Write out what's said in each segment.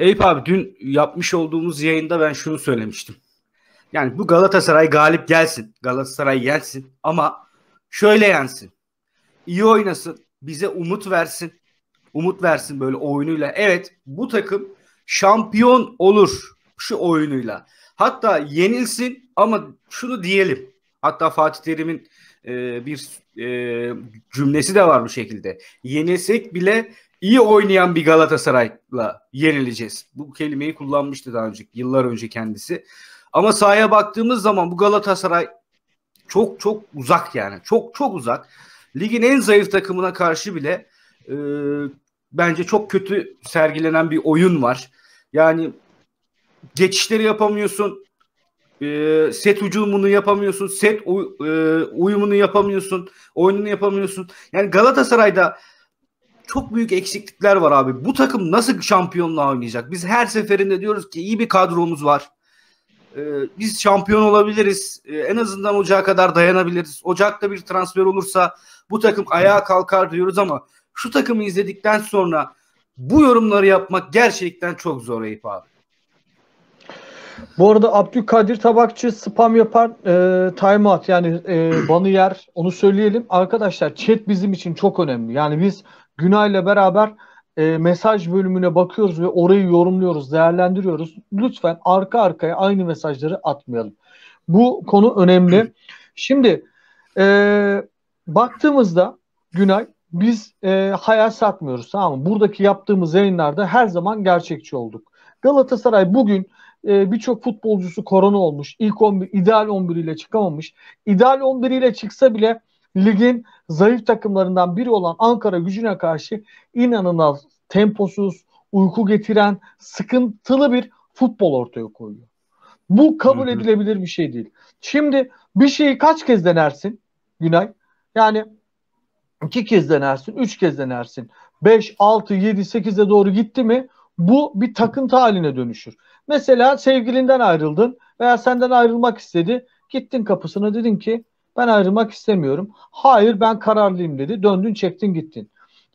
Eyüp abi dün yapmış olduğumuz yayında ben şunu söylemiştim. Yani bu Galatasaray galip gelsin. Galatasaray yensin ama şöyle yensin. İyi oynasın. Bize umut versin. Umut versin böyle oyunuyla. Evet bu takım şampiyon olur şu oyunuyla. Hatta yenilsin ama şunu diyelim. Hatta Fatih Terim'in e, bir e, cümlesi de var bu şekilde. Yenilsek bile iyi oynayan bir Galatasaray'la yenileceğiz. Bu kelimeyi kullanmıştı daha önce, yıllar önce kendisi. Ama sahaya baktığımız zaman bu Galatasaray çok çok uzak yani. Çok çok uzak. Ligin en zayıf takımına karşı bile e, bence çok kötü sergilenen bir oyun var. Yani geçişleri yapamıyorsun. E, set ucumunu yapamıyorsun. Set uy, e, uyumunu yapamıyorsun. Oyununu yapamıyorsun. Yani Galatasaray'da çok büyük eksiklikler var abi. Bu takım nasıl şampiyonluğa oynayacak? Biz her seferinde diyoruz ki iyi bir kadromuz var. Ee, biz şampiyon olabiliriz. Ee, en azından ocağa kadar dayanabiliriz. Ocakta bir transfer olursa bu takım ayağa kalkar diyoruz ama şu takımı izledikten sonra bu yorumları yapmak gerçekten çok zor Eyüp abi. Bu arada Abdülkadir Tabakçı spam yapar e, timeout yani e, banı yer onu söyleyelim. Arkadaşlar chat bizim için çok önemli. Yani biz Günay ile beraber e, mesaj bölümüne bakıyoruz ve orayı yorumluyoruz, değerlendiriyoruz. Lütfen arka arkaya aynı mesajları atmayalım. Bu konu önemli. Şimdi e, baktığımızda Günay biz e, hayal satmıyoruz tamam mı? Buradaki yaptığımız yayınlarda her zaman gerçekçi olduk. Galatasaray bugün e, birçok futbolcusu korona olmuş. İlk 11 ideal 11 ile çıkamamış. İdeal 11 ile çıksa bile ligin zayıf takımlarından biri olan Ankara gücüne karşı inanılmaz temposuz, uyku getiren, sıkıntılı bir futbol ortaya koyuyor. Bu kabul Hı-hı. edilebilir bir şey değil. Şimdi bir şeyi kaç kez denersin Günay? Yani iki kez denersin, üç kez denersin. beş, altı, yedi, 8'e doğru gitti mi bu bir takıntı haline dönüşür. Mesela sevgilinden ayrıldın veya senden ayrılmak istedi. Gittin kapısına dedin ki ben ayrılmak istemiyorum. Hayır ben kararlıyım dedi. Döndün çektin gittin.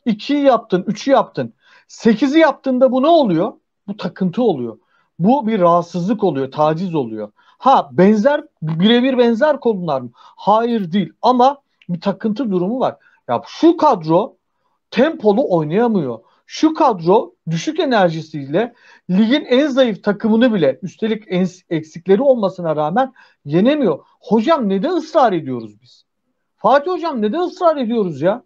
İkiyi yaptın, üçü yaptın. 8'i yaptığında bu ne oluyor? Bu takıntı oluyor. Bu bir rahatsızlık oluyor, taciz oluyor. Ha benzer, birebir benzer konular mı? Hayır değil ama bir takıntı durumu var. Ya şu kadro tempolu oynayamıyor şu kadro düşük enerjisiyle ligin en zayıf takımını bile üstelik eksikleri olmasına rağmen yenemiyor. Hocam neden ısrar ediyoruz biz? Fatih hocam neden ısrar ediyoruz ya?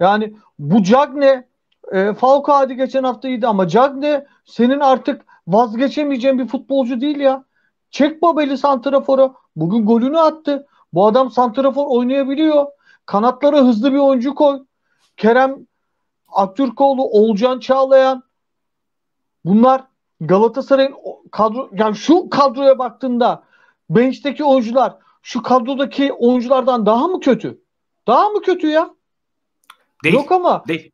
Yani bu Cagne e, Falco hadi geçen hafta iyiydi ama Cagne senin artık vazgeçemeyeceğin bir futbolcu değil ya. Çek Babel'i Santrafor'a. Bugün golünü attı. Bu adam Santrafor oynayabiliyor. Kanatlara hızlı bir oyuncu koy. Kerem Aktürkoğlu, Olcan Çağlayan bunlar Galatasaray'ın kadro yani şu kadroya baktığında bench'teki oyuncular şu kadrodaki oyunculardan daha mı kötü? Daha mı kötü ya? Değil. Yok ama. Değil.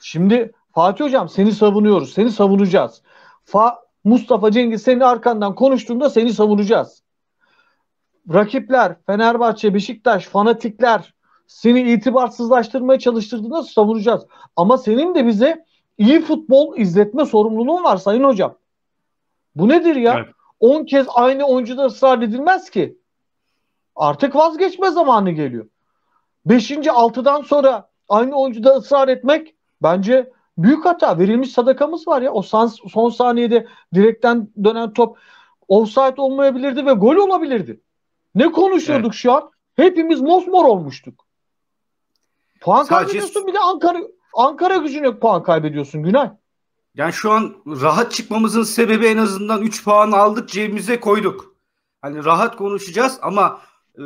Şimdi Fatih Hocam seni savunuyoruz. Seni savunacağız. Fa Mustafa Cengiz senin arkandan konuştuğunda seni savunacağız. Rakipler Fenerbahçe, Beşiktaş, fanatikler seni itibarsızlaştırmaya çalıştırdığında savunacağız. Ama senin de bize iyi futbol izletme sorumluluğun var sayın hocam. Bu nedir ya? Evet. kez aynı oyuncuda ısrar edilmez ki. Artık vazgeçme zamanı geliyor. 5. 6'dan sonra aynı oyuncuda ısrar etmek bence büyük hata. Verilmiş sadakamız var ya. O sans, son saniyede direkten dönen top offside olmayabilirdi ve gol olabilirdi. Ne konuşuyorduk evet. şu an? Hepimiz mosmor olmuştuk. Puan Sadece... kaybediyorsun bir de Ankara Ankara gücüne puan kaybediyorsun Günay. Yani şu an rahat çıkmamızın sebebi en azından 3 puan aldık cebimize koyduk. Hani rahat konuşacağız ama e,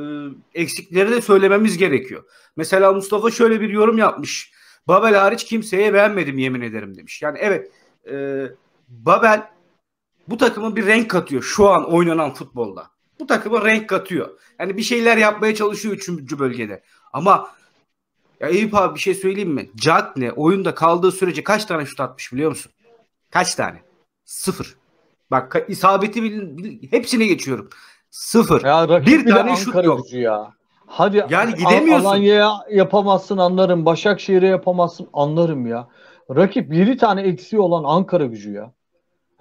eksikleri de söylememiz gerekiyor. Mesela Mustafa şöyle bir yorum yapmış. Babel hariç kimseye beğenmedim yemin ederim demiş. Yani evet e, Babel bu takımın bir renk katıyor şu an oynanan futbolda. Bu takıma renk katıyor. Yani bir şeyler yapmaya çalışıyor üçüncü bölgede. Ama ya Eyüp abi bir şey söyleyeyim mi? Cagne oyunda kaldığı sürece kaç tane şut atmış biliyor musun? Kaç tane? Sıfır. Bak isabeti bil, hepsine geçiyorum. Sıfır. Ya, bir tane Ankara şut yok. Ya. Hadi yani gidemiyorsun. Alanya'ya yapamazsın anlarım. Başakşehir'e yapamazsın anlarım ya. Rakip 7 tane eksiği olan Ankara gücü ya.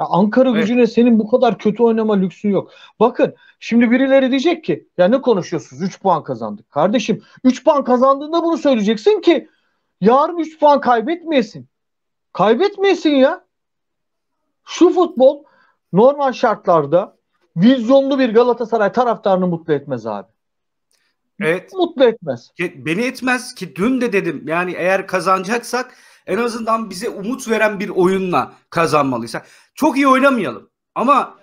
Ya Ankara evet. gücüne senin bu kadar kötü oynama lüksün yok. Bakın şimdi birileri diyecek ki ya ne konuşuyorsunuz 3 puan kazandık. Kardeşim 3 puan kazandığında bunu söyleyeceksin ki yarın 3 puan kaybetmeyesin. Kaybetmeyesin ya. Şu futbol normal şartlarda vizyonlu bir Galatasaray taraftarını mutlu etmez abi evet. mutlu etmez. Beni etmez ki dün de dedim yani eğer kazanacaksak en azından bize umut veren bir oyunla kazanmalıysak. Çok iyi oynamayalım ama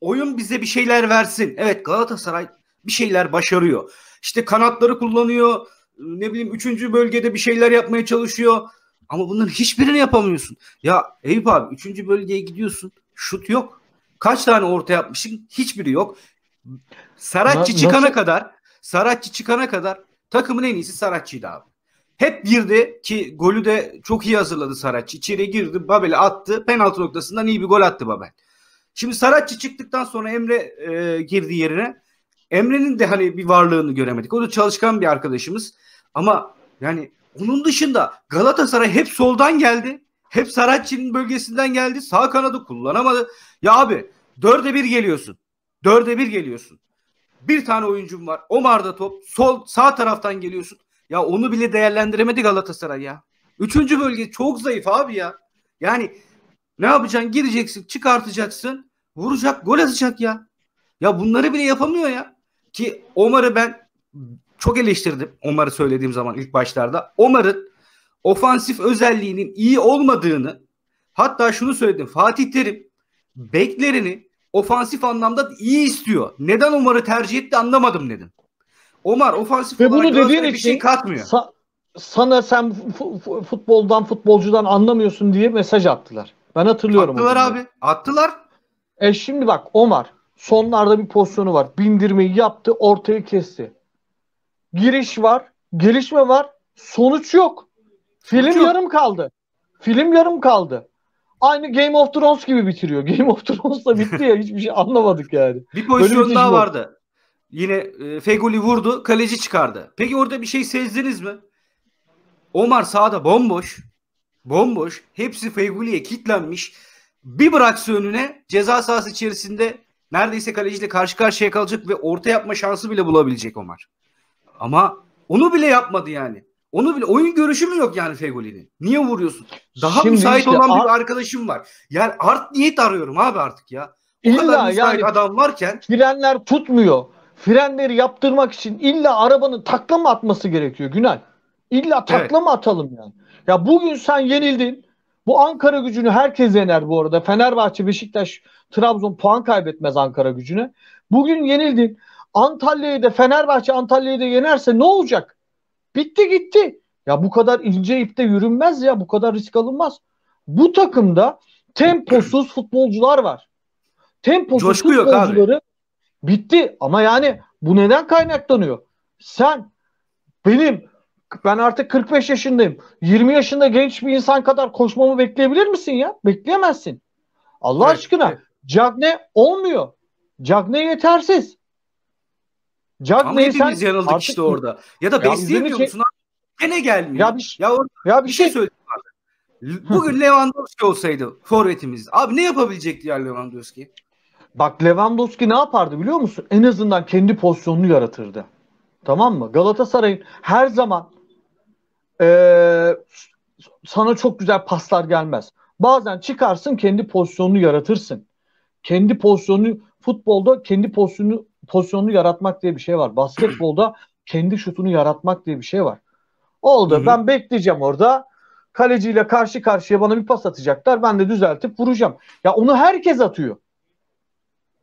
oyun bize bir şeyler versin. Evet Galatasaray bir şeyler başarıyor. İşte kanatları kullanıyor. Ne bileyim üçüncü bölgede bir şeyler yapmaya çalışıyor. Ama bunların hiçbirini yapamıyorsun. Ya Eyüp abi üçüncü bölgeye gidiyorsun. Şut yok. Kaç tane orta yapmışsın? Hiçbiri yok. Saratçı çıkana nasıl? kadar Saratçı çıkana kadar takımın en iyisi Saratçı'ydı abi. Hep girdi ki golü de çok iyi hazırladı Saratçı. İçeri girdi Babel'i attı. Penaltı noktasından iyi bir gol attı Babel. Şimdi Saratçı çıktıktan sonra Emre e, girdi yerine. Emre'nin de hani bir varlığını göremedik. O da çalışkan bir arkadaşımız. Ama yani onun dışında Galatasaray hep soldan geldi. Hep Saratçı'nın bölgesinden geldi. Sağ kanadı kullanamadı. Ya abi dörde bir geliyorsun. Dörde bir geliyorsun. Bir tane oyuncum var. Omar'da top. Sol sağ taraftan geliyorsun. Ya onu bile değerlendiremedi Galatasaray ya. Üçüncü bölge çok zayıf abi ya. Yani ne yapacaksın? Gireceksin, çıkartacaksın. Vuracak, gol atacak ya. Ya bunları bile yapamıyor ya. Ki Omar'ı ben çok eleştirdim. Omar'ı söylediğim zaman ilk başlarda. Omar'ın ofansif özelliğinin iyi olmadığını hatta şunu söyledim. Fatih Terim beklerini ofansif anlamda iyi istiyor. Neden Omar'ı tercih etti anlamadım dedim. Omar ofansif Ve bunu dediğin için bir şey katmıyor. Sa- sana sen futboldan futbolcudan anlamıyorsun diye mesaj attılar. Ben hatırlıyorum. Attılar abi. Attılar. E şimdi bak Omar sonlarda bir pozisyonu var. Bindirmeyi yaptı, ortayı kesti. Giriş var, gelişme var, sonuç yok. Film sonuç yarım kaldı. Film yarım kaldı aynı Game of Thrones gibi bitiriyor. Game of Thrones da bitti ya hiçbir şey anlamadık yani. Bir pozisyon şey daha vardı. Yine e, Fegoli vurdu, kaleci çıkardı. Peki orada bir şey sezdiniz mi? Omar sağda bomboş. Bomboş. Hepsi Fegoli'ye kilitlenmiş. Bir bıraksa önüne ceza sahası içerisinde neredeyse kaleciyle karşı karşıya kalacak ve orta yapma şansı bile bulabilecek Omar. Ama onu bile yapmadı yani. Onu bile oyun görüşü mü yok yani Fegoli'nin? Niye vuruyorsun? Daha Şimdi müsait işte, olan bir arkadaşım var. Yani art niyet arıyorum abi artık ya. O illa kadar müsait yani, adam varken. Frenler tutmuyor. Frenleri yaptırmak için illa arabanın takla mı atması gerekiyor Günal? İlla takla evet. mı atalım yani? Ya bugün sen yenildin. Bu Ankara gücünü herkes yener bu arada. Fenerbahçe, Beşiktaş, Trabzon puan kaybetmez Ankara gücüne. Bugün yenildin. Antalya'yı da Fenerbahçe Antalya'yı da yenerse ne olacak? Bitti gitti. Ya bu kadar ince ipte yürünmez ya bu kadar risk alınmaz. Bu takımda temposuz futbolcular var. Temposuz Coşku futbolcuları abi. bitti ama yani bu neden kaynaklanıyor? Sen benim ben artık 45 yaşındayım. 20 yaşında genç bir insan kadar koşmamı bekleyebilir misin ya? Bekleyemezsin. Allah evet, aşkına. Evet. Cagne olmuyor. Cagne yetersiz. Jack Ama May, hepimiz yarıldık artık... işte orada. Ya da ya besleyemiyor şey- musun şey... Gene gelmiyor. Ya bir, ya, orada ya bir, bir şey, şey söyleyeyim abi. Bugün Lewandowski olsaydı forvetimiz. Abi ne yapabilecekti ya Lewandowski? Bak Lewandowski ne yapardı biliyor musun? En azından kendi pozisyonunu yaratırdı. Tamam mı? Galatasaray'ın her zaman ee, sana çok güzel paslar gelmez. Bazen çıkarsın kendi pozisyonunu yaratırsın. Kendi pozisyonu futbolda kendi pozisyonunu pozisyonunu yaratmak diye bir şey var. Basketbolda kendi şutunu yaratmak diye bir şey var. Oldu. Hı-hı. Ben bekleyeceğim orada. Kaleciyle karşı karşıya bana bir pas atacaklar. Ben de düzeltip vuracağım. Ya onu herkes atıyor.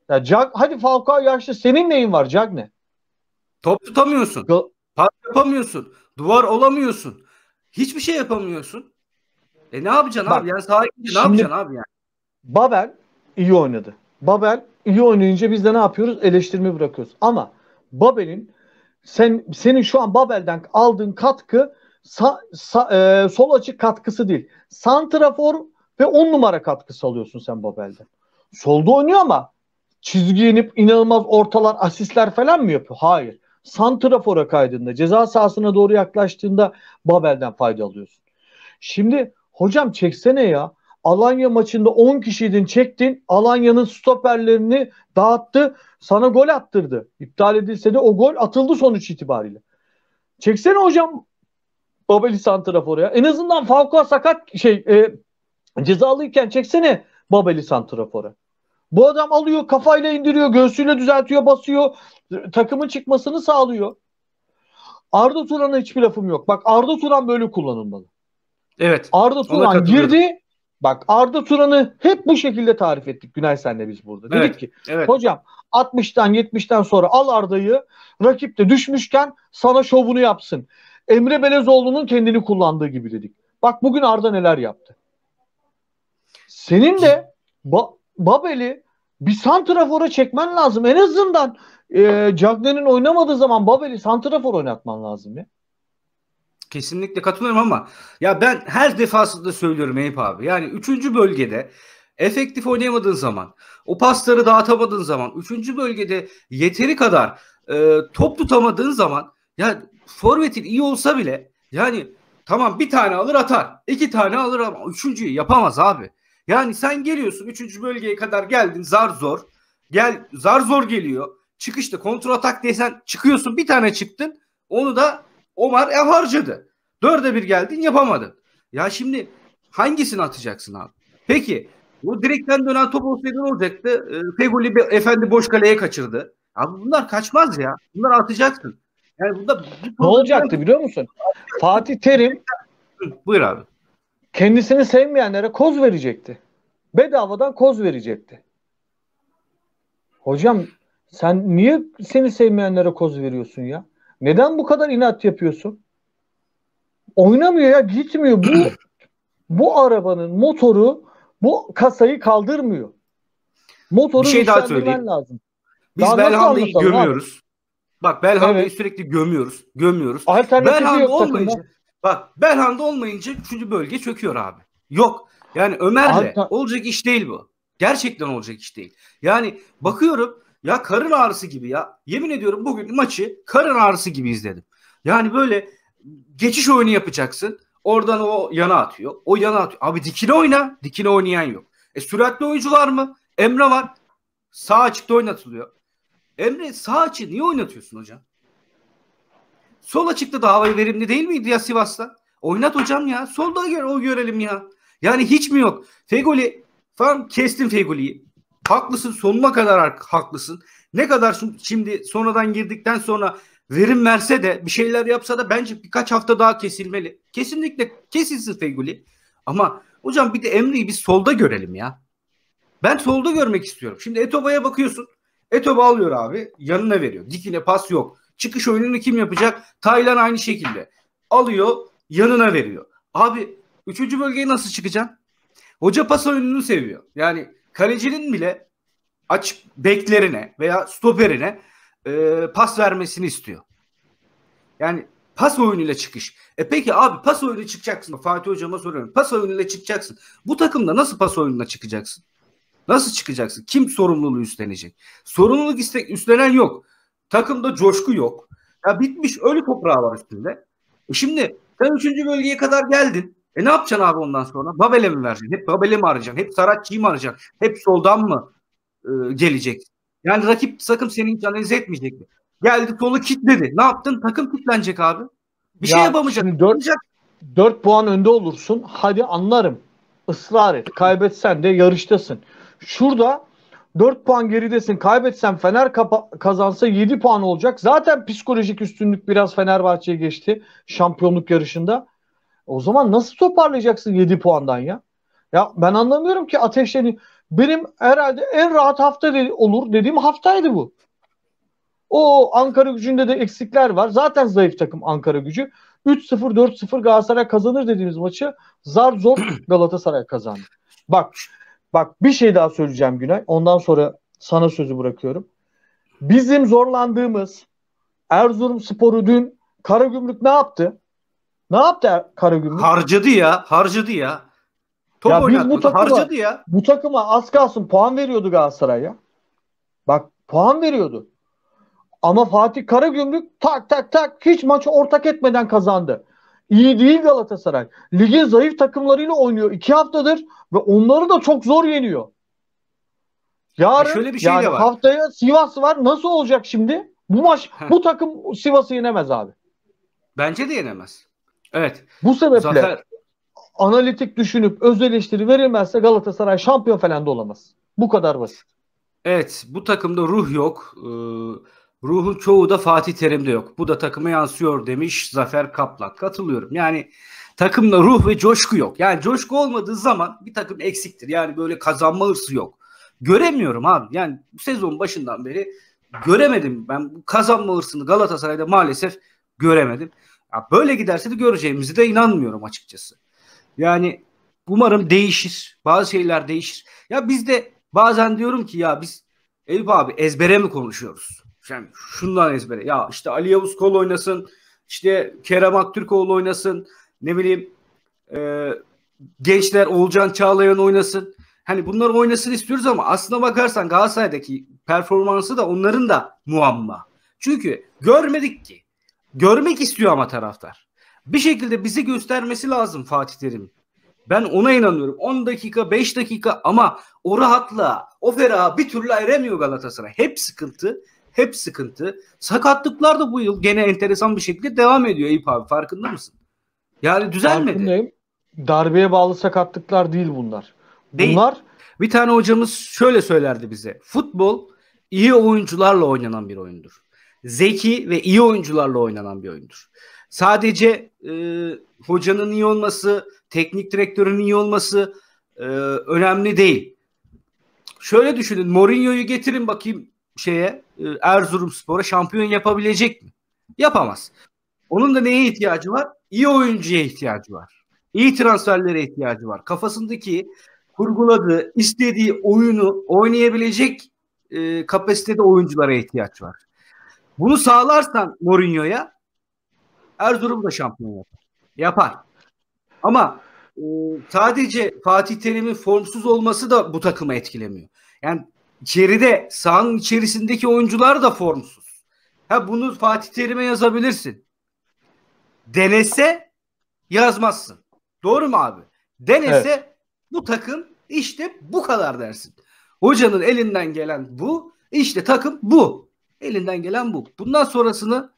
Ya Cag, hadi Falcao yaşlı. Senin neyin var Cagne? Top tutamıyorsun. Go- pas yapamıyorsun. Duvar olamıyorsun. Hiçbir şey yapamıyorsun. E ne yapacaksın Bak, abi? Yani sahip. ne yapacaksın abi yani? Babel iyi oynadı. Babel iyi oynayınca biz de ne yapıyoruz? Eleştirme bırakıyoruz. Ama Babel'in sen senin şu an Babel'den aldığın katkı sa, sa, e, sol açık katkısı değil. Santrafor ve on numara katkısı alıyorsun sen Babel'den. Solda oynuyor ama çizgi inip inanılmaz ortalar, asistler falan mı yapıyor? Hayır. Santrafor'a kaydığında, ceza sahasına doğru yaklaştığında Babel'den fayda alıyorsun. Şimdi hocam çeksene ya. Alanya maçında 10 kişiydin çektin. Alanya'nın stoperlerini dağıttı. Sana gol attırdı. İptal edilse de o gol atıldı sonuç itibariyle. Çeksene hocam Babeli Santrafor'u ya. En azından Falcao sakat şey e, cezalıyken çeksene Babeli Santrafor'u. Bu adam alıyor kafayla indiriyor, göğsüyle düzeltiyor, basıyor. Takımın çıkmasını sağlıyor. Arda Turan'a hiçbir lafım yok. Bak Arda Turan böyle kullanılmalı. Evet. Arda Turan girdi Bak Arda Turan'ı hep bu şekilde tarif ettik Günay senle biz burada. Evet, Dedik ki evet. hocam 60'tan 70'ten sonra al Arda'yı rakip de düşmüşken sana şovunu yapsın. Emre Belezoğlu'nun kendini kullandığı gibi dedik. Bak bugün Arda neler yaptı. Senin de ba Babel'i bir santrafora çekmen lazım. En azından e, Cagney'in oynamadığı zaman Babel'i santrafor oynatman lazım ya. Kesinlikle katılıyorum ama ya ben her defasında söylüyorum Eyüp abi. Yani 3. bölgede efektif oynayamadığın zaman, o pasları dağıtamadığın zaman, 3. bölgede yeteri kadar e, top tutamadığın zaman ya forvetin iyi olsa bile yani tamam bir tane alır atar. iki tane alır ama üçüncüyü yapamaz abi. Yani sen geliyorsun 3. bölgeye kadar geldin zar zor. Gel zar zor geliyor. Çıkışta kontrol kontratak desen çıkıyorsun bir tane çıktın. Onu da Omar ev harcadı. Dörde bir geldin yapamadın. Ya şimdi hangisini atacaksın abi? Peki bu direkten dönen top olsaydı ne olacaktı? E, bir efendi boş kaleye kaçırdı. Abi bunlar kaçmaz ya. Bunları atacaksın. Yani bunda ne olacaktı biliyor musun? Fatih Terim Buyur abi. Kendisini sevmeyenlere koz verecekti. Bedavadan koz verecekti. Hocam sen niye seni sevmeyenlere koz veriyorsun ya? Neden bu kadar inat yapıyorsun? Oynamıyor ya gitmiyor. Bu bu arabanın motoru bu kasayı kaldırmıyor. Motoru bir şey daha söyleyeyim. lazım. Biz daha Belhanda'yı gömüyoruz. Abi? Bak Belhanda'yı evet. sürekli gömüyoruz. Gömüyoruz. Belhanda olmayınca bak Belhanda olmayınca 3. bölge çöküyor abi. Yok. Yani Ömer'le Altan... olacak iş değil bu. Gerçekten olacak iş değil. Yani bakıyorum ya karın ağrısı gibi ya. Yemin ediyorum bugün maçı karın ağrısı gibi izledim. Yani böyle geçiş oyunu yapacaksın. Oradan o yana atıyor. O yana atıyor. Abi dikine oyna. Dikine oynayan yok. E süratli oyuncular mı? Emre var. Sağ açıkta oynatılıyor. Emre sağ açı niye oynatıyorsun hocam? Sol açıkta da havayı verimli değil miydi ya Sivas'ta? Oynat hocam ya. Solda gör, o görelim ya. Yani hiç mi yok? Fegoli falan kestin Fegoli'yi. Haklısın sonuna kadar haklısın. Ne kadar şimdi sonradan girdikten sonra verim verse de bir şeyler yapsa da bence birkaç hafta daha kesilmeli. Kesinlikle kesilsin Feguli. Ama hocam bir de Emre'yi biz solda görelim ya. Ben solda görmek istiyorum. Şimdi Etoba'ya bakıyorsun. Etoba alıyor abi. Yanına veriyor. Dikine pas yok. Çıkış oyununu kim yapacak? Taylan aynı şekilde. Alıyor. Yanına veriyor. Abi üçüncü bölgeye nasıl çıkacaksın? Hoca pas oyununu seviyor. Yani kalecinin bile aç beklerine veya stoperine e, pas vermesini istiyor. Yani pas oyunuyla çıkış. E peki abi pas oyunu çıkacaksın. Fatih hocama soruyorum. Pas oyunuyla çıkacaksın. Bu takımda nasıl pas oyununa çıkacaksın? Nasıl çıkacaksın? Kim sorumluluğu üstlenecek? Sorumluluk istek üstlenen yok. Takımda coşku yok. Ya bitmiş ölü toprağı var üstünde. E şimdi sen 3. bölgeye kadar geldin. E ne yapacaksın abi ondan sonra? Babel'e mi vereceksin? Hep Babel'e mi arayacaksın? Hep Saratçı'yı mı arayacaksın? Hep soldan mı e, gelecek? Yani rakip takım seni hiç analiz etmeyecek mi? Geldi kolu kitledi. Ne yaptın? Takım kitlenecek abi. Bir şey ya şey yapamayacak. 4, 4 puan önde olursun. Hadi anlarım. Israr et. Kaybetsen de yarıştasın. Şurada 4 puan geridesin. Kaybetsen Fener kazansa 7 puan olacak. Zaten psikolojik üstünlük biraz Fenerbahçe'ye geçti şampiyonluk yarışında. O zaman nasıl toparlayacaksın 7 puandan ya? Ya ben anlamıyorum ki ateşleni. Benim herhalde en rahat hafta de, olur dediğim haftaydı bu. O Ankara gücünde de eksikler var. Zaten zayıf takım Ankara gücü. 3-0 4-0 Galatasaray kazanır dediğimiz maçı zar zor Galatasaray kazandı. Bak bak bir şey daha söyleyeceğim Günay. Ondan sonra sana sözü bırakıyorum. Bizim zorlandığımız Erzurum Sporu dün Karagümrük ne yaptı? Ne yaptı er-, Karagümrük? Harcadı ya. Harcadı ya. Top ya biz bu takıma, harcadı ya. Bu takıma az kalsın puan veriyordu Galatasaray ya. Bak puan veriyordu. Ama Fatih Karagümrük tak tak tak hiç maçı ortak etmeden kazandı. İyi değil Galatasaray. Ligin zayıf takımlarıyla oynuyor. iki haftadır ve onları da çok zor yeniyor. Yarın e şöyle bir şey yani de var. haftaya Sivas var. Nasıl olacak şimdi? Bu maç bu takım Sivas'ı yenemez abi. Bence de yenemez. Evet. Bu sebeple Zafer... analitik düşünüp öz eleştiri verilmezse Galatasaray şampiyon falan da olamaz. Bu kadar basit. Evet bu takımda ruh yok. Ee, ruhu çoğu da Fatih Terim'de yok. Bu da takıma yansıyor demiş Zafer Kaplan. Katılıyorum. Yani takımda ruh ve coşku yok. Yani coşku olmadığı zaman bir takım eksiktir. Yani böyle kazanma hırsı yok. Göremiyorum abi. Yani sezon başından beri göremedim. Ben bu kazanma hırsını Galatasaray'da maalesef göremedim. Ya böyle giderse de göreceğimizi de inanmıyorum açıkçası. Yani umarım değişir. Bazı şeyler değişir. Ya biz de bazen diyorum ki ya biz Elif abi ezbere mi konuşuyoruz? Yani şundan ezbere. Ya işte Ali Yavuz Kol oynasın. İşte Kerem Aktürkoğlu oynasın. Ne bileyim e, gençler Olcan Çağlayan oynasın. Hani bunlar oynasın istiyoruz ama aslına bakarsan Galatasaray'daki performansı da onların da muamma. Çünkü görmedik ki. Görmek istiyor ama taraftar. Bir şekilde bizi göstermesi lazım Fatih Terim. Ben ona inanıyorum. 10 dakika, 5 dakika ama o rahatla, o ferah bir türlü eremiyor Galatasaray. Hep sıkıntı, hep sıkıntı. Sakatlıklar da bu yıl gene enteresan bir şekilde devam ediyor Eyüp abi. Farkında mısın? Yani düzelmedi. Farkındayım. Darbeye bağlı sakatlıklar değil bunlar. Değil. Bunlar bir tane hocamız şöyle söylerdi bize. Futbol iyi oyuncularla oynanan bir oyundur zeki ve iyi oyuncularla oynanan bir oyundur. Sadece e, hocanın iyi olması, teknik direktörün iyi olması e, önemli değil. Şöyle düşünün Mourinho'yu getirin bakayım şeye e, Erzurumspor'a şampiyon yapabilecek mi? Yapamaz. Onun da neye ihtiyacı var? İyi oyuncuya ihtiyacı var. İyi transferlere ihtiyacı var. Kafasındaki kurguladığı, istediği oyunu oynayabilecek e, kapasitede oyunculara ihtiyaç var. Bunu sağlarsan Mourinho'ya Erzurum da şampiyon yapar. Yapar. Ama e, sadece Fatih Terim'in formsuz olması da bu takıma etkilemiyor. Yani içeride sahanın içerisindeki oyuncular da formsuz. Ha bunu Fatih Terim'e yazabilirsin. Denese yazmazsın. Doğru mu abi? Denese evet. bu takım işte bu kadar dersin. Hocanın elinden gelen bu. İşte takım bu. Elinden gelen bu. Bundan sonrasını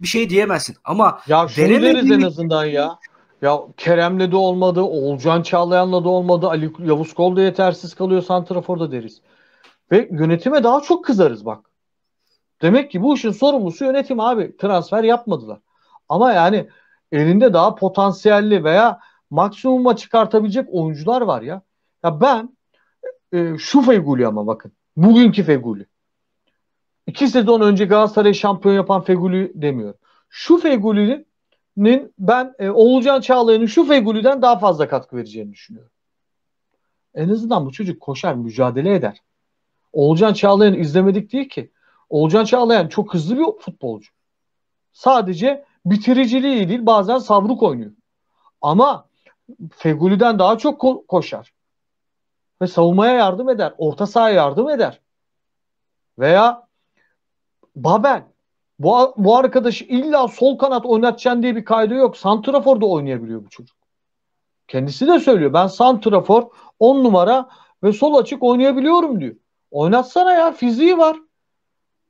bir şey diyemezsin. Ama ya şunu en azından ya. Ya Kerem'le de olmadı, Olcan Çağlayan'la da olmadı, Ali Yavuz Kol da yetersiz kalıyor Santrafor'da deriz. Ve yönetime daha çok kızarız bak. Demek ki bu işin sorumlusu yönetim abi. Transfer yapmadılar. Ama yani elinde daha potansiyelli veya maksimuma çıkartabilecek oyuncular var ya. Ya ben e, şu Feguli ama bakın. Bugünkü Feguli iki sezon önce Galatasaray şampiyon yapan Fegül'ü demiyorum. Şu Fegül'ün ben e, Oğulcan Çağlayan'ın şu Fegül'den daha fazla katkı vereceğini düşünüyorum. En azından bu çocuk koşar, mücadele eder. Oğulcan Çağlayan'ı izlemedik değil ki. Oğulcan Çağlayan çok hızlı bir futbolcu. Sadece bitiriciliği değil bazen savruk oynuyor. Ama Fegül'den daha çok ko- koşar. Ve savunmaya yardım eder. Orta sahaya yardım eder. Veya Babel. Bu, bu arkadaşı illa sol kanat oynatacaksın diye bir kaydı yok. Santrafor da oynayabiliyor bu çocuk. Kendisi de söylüyor. Ben Santrafor 10 numara ve sol açık oynayabiliyorum diyor. Oynatsana ya fiziği var.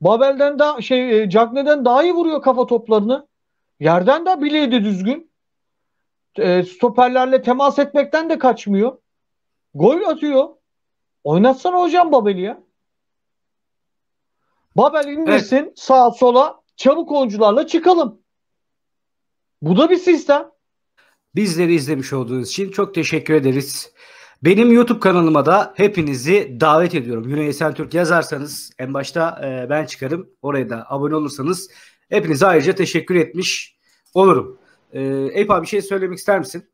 Babel'den daha şey e, Cagne'den daha iyi vuruyor kafa toplarını. Yerden de bileği de düzgün. E, stoperlerle temas etmekten de kaçmıyor. Gol atıyor. Oynatsana hocam Babel'i ya. Babel indirsin evet. sağa sola çabuk oyuncularla çıkalım. Bu da bir sistem. Bizleri izlemiş olduğunuz için çok teşekkür ederiz. Benim YouTube kanalıma da hepinizi davet ediyorum. Güney Esen Türk yazarsanız en başta e, ben çıkarım. Oraya da abone olursanız hepinize ayrıca teşekkür etmiş olurum. E, Eyüp bir şey söylemek ister misin?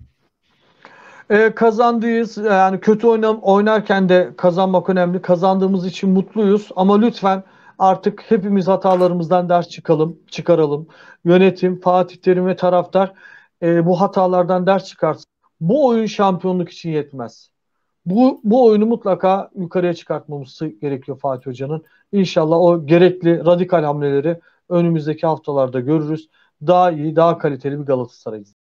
E, kazandıyız. Yani kötü oynam oynarken de kazanmak önemli. Kazandığımız için mutluyuz. Ama lütfen artık hepimiz hatalarımızdan ders çıkalım, çıkaralım. Yönetim, Fatih Terim ve taraftar e, bu hatalardan ders çıkarsın. Bu oyun şampiyonluk için yetmez. Bu, bu oyunu mutlaka yukarıya çıkartmamızı gerekiyor Fatih Hoca'nın. İnşallah o gerekli radikal hamleleri önümüzdeki haftalarda görürüz. Daha iyi, daha kaliteli bir Galatasaray